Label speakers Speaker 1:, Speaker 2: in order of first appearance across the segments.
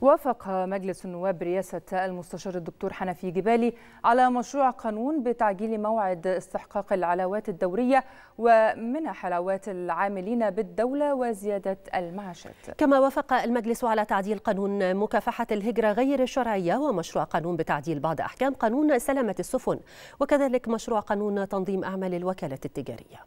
Speaker 1: وافق مجلس النواب برئاسة المستشار الدكتور حنفي جبالي على مشروع قانون بتعجيل موعد استحقاق العلاوات الدورية ومنح علاوات العاملين بالدولة وزيادة المعاشات كما وافق المجلس على تعديل قانون مكافحة الهجرة غير الشرعية ومشروع قانون بتعديل بعض أحكام قانون سلامة السفن وكذلك مشروع قانون تنظيم أعمال الوكالة التجارية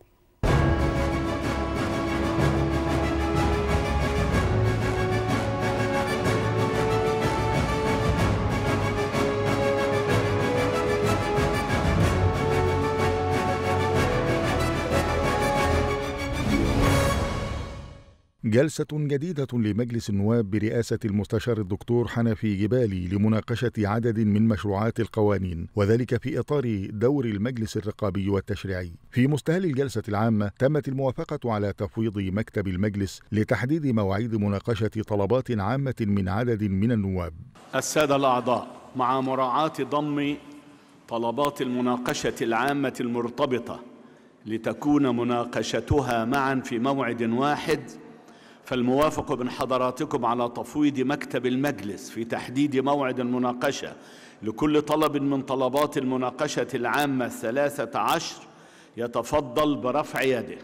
Speaker 2: جلسة جديدة لمجلس النواب برئاسة المستشار الدكتور حنفي جبالي لمناقشة عدد من مشروعات القوانين وذلك في إطار دور المجلس الرقابي والتشريعي. في مستهل الجلسة العامة تمت الموافقة على تفويض مكتب المجلس لتحديد مواعيد مناقشة طلبات عامة من عدد من النواب.
Speaker 1: السادة الأعضاء مع مراعاة ضم طلبات المناقشة العامة المرتبطة لتكون مناقشتها معا في موعد واحد فالموافق من حضراتكم على تفويض مكتب المجلس في تحديد موعد المناقشة لكل طلب من طلبات المناقشة العامة الثلاثة عشر يتفضل برفع يده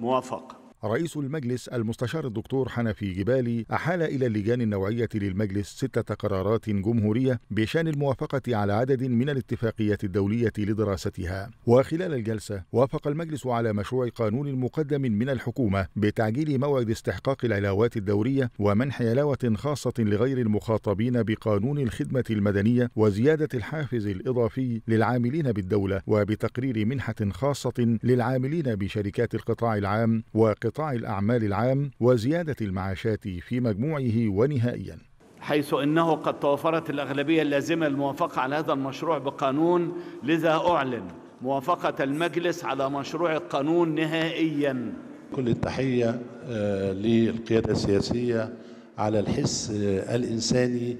Speaker 1: موافقه
Speaker 2: رئيس المجلس المستشار الدكتور حنفي جبالي أحال إلى اللجان النوعية للمجلس ستة قرارات جمهورية بشأن الموافقة على عدد من الاتفاقيات الدولية لدراستها وخلال الجلسة وافق المجلس على مشروع قانون مقدم من الحكومة بتعجيل موعد استحقاق العلاوات الدورية ومنح علاوة خاصة لغير المخاطبين بقانون الخدمة المدنية وزيادة الحافز الإضافي للعاملين بالدولة وبتقرير منحة خاصة للعاملين بشركات القطاع العام وقطاع قطاع الأعمال العام وزيادة المعاشات في مجموعه ونهائيا
Speaker 1: حيث انه قد توفرت الاغلبيه اللازمه للموافقه على هذا المشروع بقانون لذا اعلن موافقه المجلس على مشروع القانون نهائيا
Speaker 2: كل التحيه آه، للقياده السياسيه على الحس آه، الانساني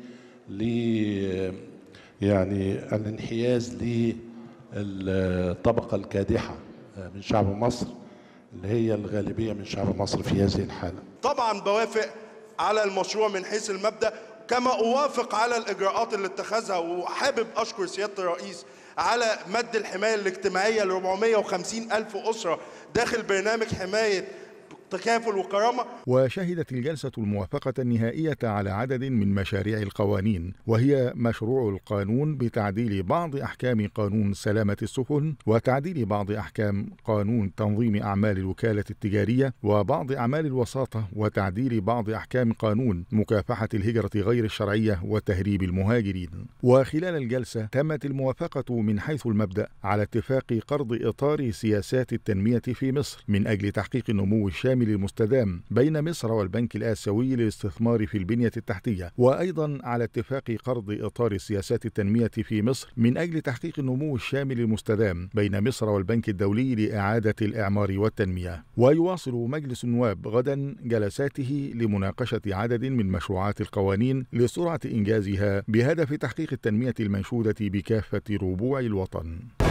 Speaker 2: ل آه، يعني الانحياز للطبقه الكادحه من شعب مصر اللي هي الغالبيه من شعب مصر في هذه الحاله. طبعا بوافق على المشروع من حيث المبدا كما اوافق على الاجراءات اللي اتخذها وحابب اشكر سياده الرئيس على مد الحمايه الاجتماعيه ل 450 الف اسره داخل برنامج حمايه تكافل وكرامه وشهدت الجلسه الموافقه النهائيه على عدد من مشاريع القوانين وهي مشروع القانون بتعديل بعض احكام قانون سلامه السفن وتعديل بعض احكام قانون تنظيم اعمال الوكاله التجاريه وبعض اعمال الوساطه وتعديل بعض احكام قانون مكافحه الهجره غير الشرعيه وتهريب المهاجرين وخلال الجلسه تمت الموافقه من حيث المبدا على اتفاق قرض اطار سياسات التنميه في مصر من اجل تحقيق النمو الشامل الشامل المستدام بين مصر والبنك الآسيوي للاستثمار في البنية التحتية وأيضا على اتفاق قرض إطار سياسات التنمية في مصر من أجل تحقيق النمو الشامل المستدام بين مصر والبنك الدولي لإعادة الإعمار والتنمية ويواصل مجلس النواب غدا جلساته لمناقشة عدد من مشروعات القوانين لسرعة إنجازها بهدف تحقيق التنمية المنشودة بكافة ربوع الوطن